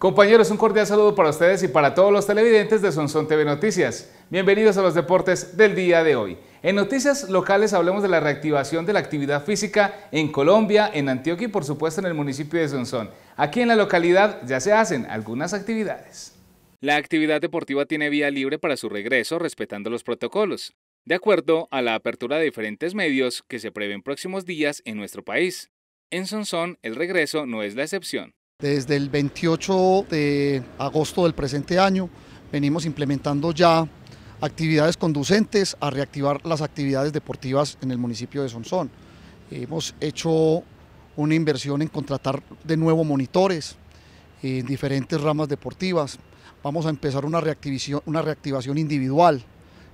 Compañeros, un cordial saludo para ustedes y para todos los televidentes de Sonson TV Noticias. Bienvenidos a los deportes del día de hoy. En noticias locales hablemos de la reactivación de la actividad física en Colombia, en Antioquia y por supuesto en el municipio de Sonson. Aquí en la localidad ya se hacen algunas actividades. La actividad deportiva tiene vía libre para su regreso respetando los protocolos, de acuerdo a la apertura de diferentes medios que se prevén próximos días en nuestro país. En Sonson el regreso no es la excepción. Desde el 28 de agosto del presente año venimos implementando ya actividades conducentes a reactivar las actividades deportivas en el municipio de Sonsón. Hemos hecho una inversión en contratar de nuevo monitores en diferentes ramas deportivas. Vamos a empezar una reactivación, una reactivación individual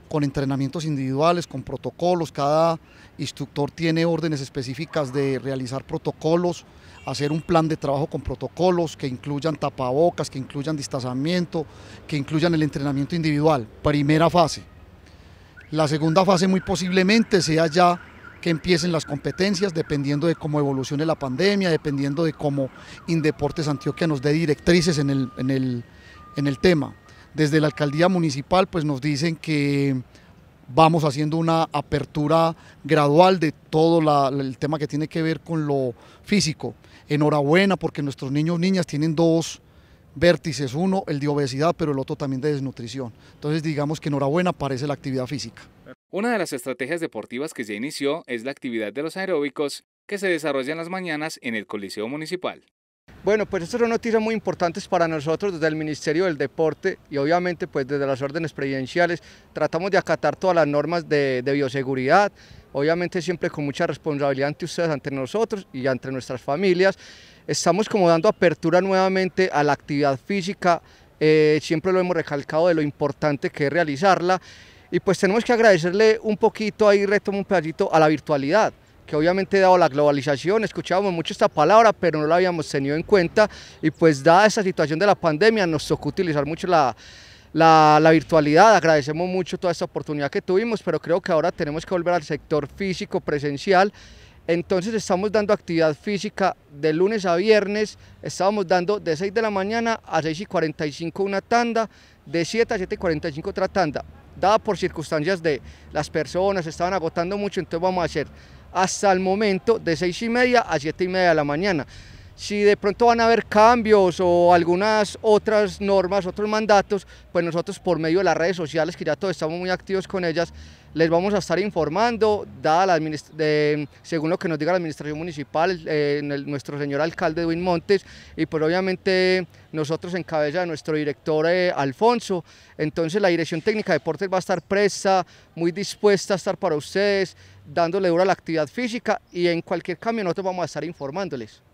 con entrenamientos individuales, con protocolos. Cada instructor tiene órdenes específicas de realizar protocolos hacer un plan de trabajo con protocolos que incluyan tapabocas, que incluyan distanciamiento, que incluyan el entrenamiento individual, primera fase. La segunda fase muy posiblemente sea ya que empiecen las competencias, dependiendo de cómo evolucione la pandemia, dependiendo de cómo Indeportes Antioquia nos dé directrices en el, en el tema. Desde la alcaldía municipal pues nos dicen que vamos haciendo una apertura gradual de todo el tema que tiene que ver con lo físico. Enhorabuena porque nuestros niños, y niñas tienen dos vértices, uno el de obesidad, pero el otro también de desnutrición. Entonces digamos que enhorabuena aparece la actividad física. Una de las estrategias deportivas que ya inició es la actividad de los aeróbicos que se desarrolla en las mañanas en el Coliseo Municipal. Bueno, pues estas son noticias muy importantes para nosotros desde el Ministerio del Deporte y obviamente pues desde las órdenes presidenciales tratamos de acatar todas las normas de, bioseguridad, obviamente siempre con mucha responsabilidad ante ustedes, ante nosotros y ante nuestras familias. Estamos como dando apertura nuevamente a la actividad física, eh, siempre lo hemos recalcado de lo importante que es realizarla y pues tenemos que agradecerle un poquito, ahí retomo un pedacito, a la virtualidad que obviamente dado la globalización, escuchábamos mucho esta palabra, pero no la habíamos tenido en cuenta y pues dada esta situación de la pandemia nos tocó utilizar mucho la, virtualidad, agradecemos mucho toda esta oportunidad que tuvimos, pero creo que ahora tenemos que volver al sector físico presencial. Entonces estamos dando actividad física de lunes a viernes, estábamos dando de 6 de la mañana a 6 y 45 una tanda, de 7 a 7 y 45 otra tanda, dada por circunstancias de las personas, estaban agotando mucho, entonces vamos a hacer hasta el momento de seis y media a siete y media de la mañana si de pronto van a haber cambios o algunas otras normas, otros mandatos, pues nosotros por medio de las redes sociales, que ya todos estamos muy activos con ellas, les vamos a estar informando, la según lo que nos diga la administración municipal, eh, nuestro señor alcalde Edwin Montes, y pues obviamente nosotros en cabeza de nuestro director eh, Alfonso. Entonces la Dirección Técnica de Deportes va a estar presa, muy dispuesta a estar para ustedes, dándole dura a la actividad física y en cualquier cambio nosotros vamos a estar informándoles.